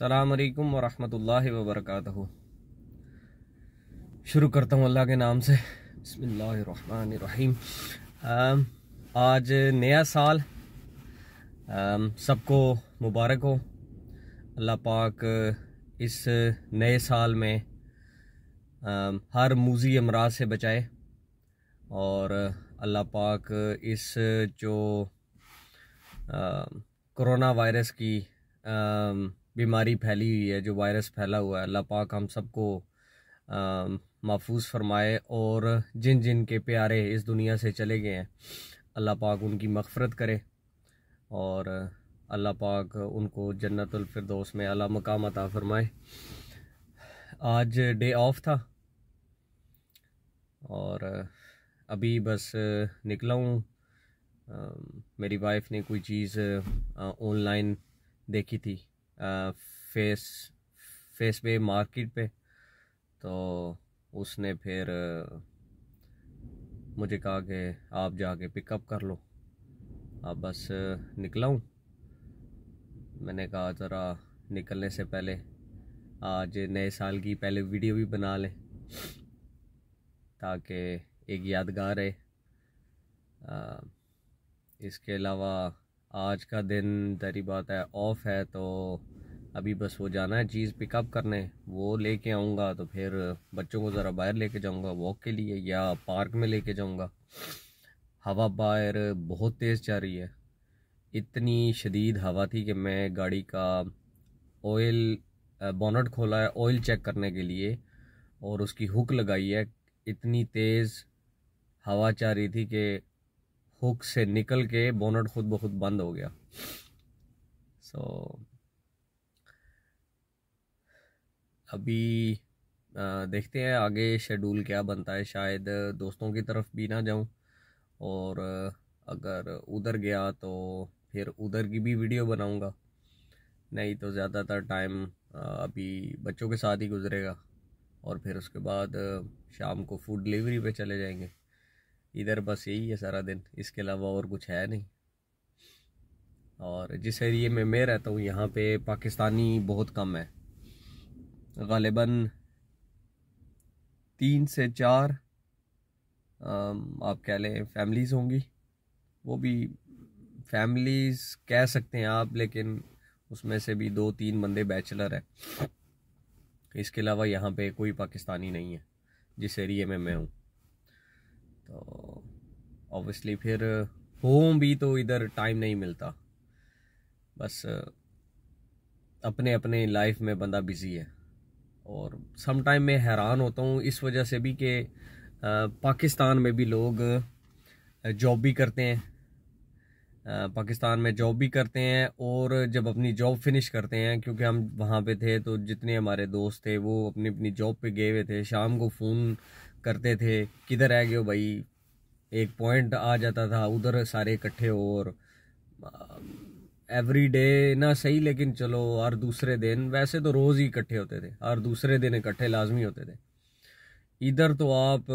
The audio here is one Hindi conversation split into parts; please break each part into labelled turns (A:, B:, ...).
A: अल्लाम वरहमल वबरक शुरू करता हूँ अल्लाह के नाम से बसमीम आज नया साल सबको मुबारक हो अल्लाह पाक इस नए साल में आ, हर मूजी अमराज से बचाए और अल्लाह पाक इस जो कोरोना वायरस की आ, बीमारी फैली हुई है जो वायरस फैला हुआ है अल्लाह पाक हम सबको महफूज फरमाए और जिन जिन के प्यारे इस दुनिया से चले गए हैं अल्लाह पाक उनकी मफफरत करे और अल्लाह पाक उनको जन्नतफरदोस में अला मकाम अता फरमाए आज डे ऑफ था और अभी बस निकला हूँ मेरी वाइफ ने कोई चीज़ ऑनलाइन देखी थी फेस फेस पे मार्केट पे तो उसने फिर मुझे कहा कि आप जाके पिकअप कर लो आप बस निकला हूँ मैंने कहा ज़रा निकलने से पहले आज नए साल की पहले वीडियो भी बना लें ताकि एक यादगार है इसके अलावा आज का दिन दरी बात है ऑफ है तो अभी बस वो जाना है चीज़ पिकअप करने वो लेके आऊँगा तो फिर बच्चों को ज़रा बाहर लेके जाऊँगा वॉक के लिए या पार्क में लेके जाऊँगा हवा बाहर बहुत तेज़ जा रही है इतनी शदीद हवा थी कि मैं गाड़ी का ऑयल बोनट खोला है ऑयल चेक करने के लिए और उसकी हुक लगाई है इतनी तेज़ हवा चाह रही थी कि हुक से निकल के बोनट खुद ब खुद बंद हो गया सो so, अभी आ, देखते हैं आगे शेड्यूल क्या बनता है शायद दोस्तों की तरफ भी ना जाऊं और अगर उधर गया तो फिर उधर की भी वीडियो बनाऊंगा नहीं तो ज़्यादातर टाइम अभी बच्चों के साथ ही गुजरेगा और फिर उसके बाद शाम को फूड डिलीवरी पे चले जाएंगे इधर बस यही है सारा दिन इसके अलावा और कुछ है नहीं और जिस एरिए में मैं रहता हूँ यहाँ पे पाकिस्तानी बहुत कम है गालिबा तीन से चार आप कह लें फैमिलीज़ होंगी वो भी फैमिलीज़ कह सकते हैं आप लेकिन उसमें से भी दो तीन बंदे बैचलर हैं इसके अलावा यहाँ पे कोई पाकिस्तानी नहीं है जिस एरिए में मैं हूँ तो ऑब्वियसली फिर होम भी तो इधर टाइम नहीं मिलता बस अपने अपने लाइफ में बंदा बिज़ी है और सम टाइम मैं हैरान होता हूँ इस वजह से भी कि पाकिस्तान में भी लोग जॉब भी करते हैं पाकिस्तान में जॉब भी करते हैं और जब अपनी जॉब फिनिश करते हैं क्योंकि हम वहाँ पे थे तो जितने हमारे दोस्त थे वो अपनी अपनी जॉब पे गए हुए थे शाम को फ़ोन करते थे किधर रह गए हो भाई एक पॉइंट आ जाता था उधर सारे इकट्ठे हो और एवरी डे ना सही लेकिन चलो हर दूसरे दिन वैसे तो रोज़ ही इकट्ठे होते थे हर दूसरे दिन इकट्ठे लाजमी होते थे इधर तो आप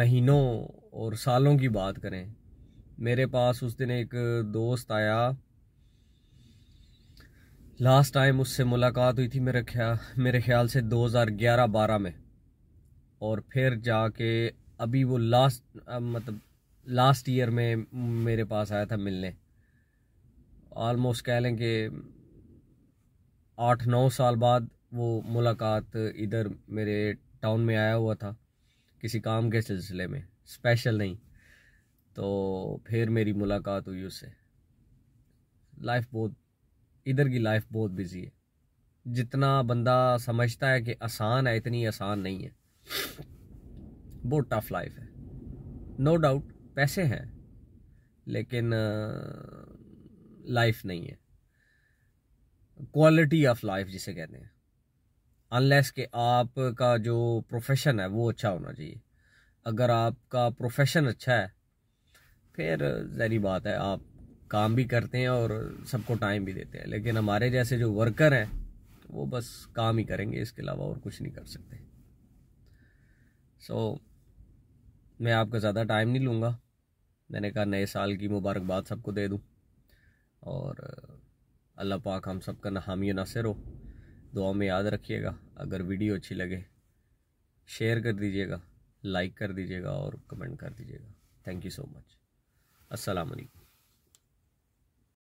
A: महीनों और सालों की बात करें मेरे पास उस दिन एक दोस्त आया लास्ट टाइम उससे मुलाकात हुई थी मेरे ख्याल मेरे ख्याल से 2011-12 में और फिर जाके अभी वो लास्ट मतलब लास्ट ईयर में मेरे पास आया था मिलने आलमोस्ट कह लें कि आठ नौ साल बाद वो मुलाकात इधर मेरे टाउन में आया हुआ था किसी काम के सिलसिले में स्पेशल नहीं तो फिर मेरी मुलाकात हुई उससे लाइफ बहुत इधर की लाइफ बहुत बिजी है जितना बंदा समझता है कि आसान है इतनी आसान नहीं है बहुत टफ लाइफ है नो no डाउट पैसे हैं लेकिन लाइफ नहीं है क्वालिटी ऑफ लाइफ जिसे कहते हैं अनलेस के आपका जो प्रोफेशन है वो अच्छा होना चाहिए अगर आपका प्रोफेशन अच्छा है फिर जहरी बात है आप काम भी करते हैं और सबको टाइम भी देते हैं लेकिन हमारे जैसे जो वर्कर हैं वो बस काम ही करेंगे इसके अलावा और कुछ नहीं कर सकते सो so, मैं आपका ज़्यादा टाइम नहीं लूँगा मैंने कहा नए साल की मुबारकबाद सबको दे दूँ और अल्लाह पाक हम सब का नहामी नसर हो दुआ में याद रखिएगा अगर वीडियो अच्छी लगे शेयर कर दीजिएगा लाइक कर दीजिएगा और कमेंट कर दीजिएगा थैंक यू सो मच असलकम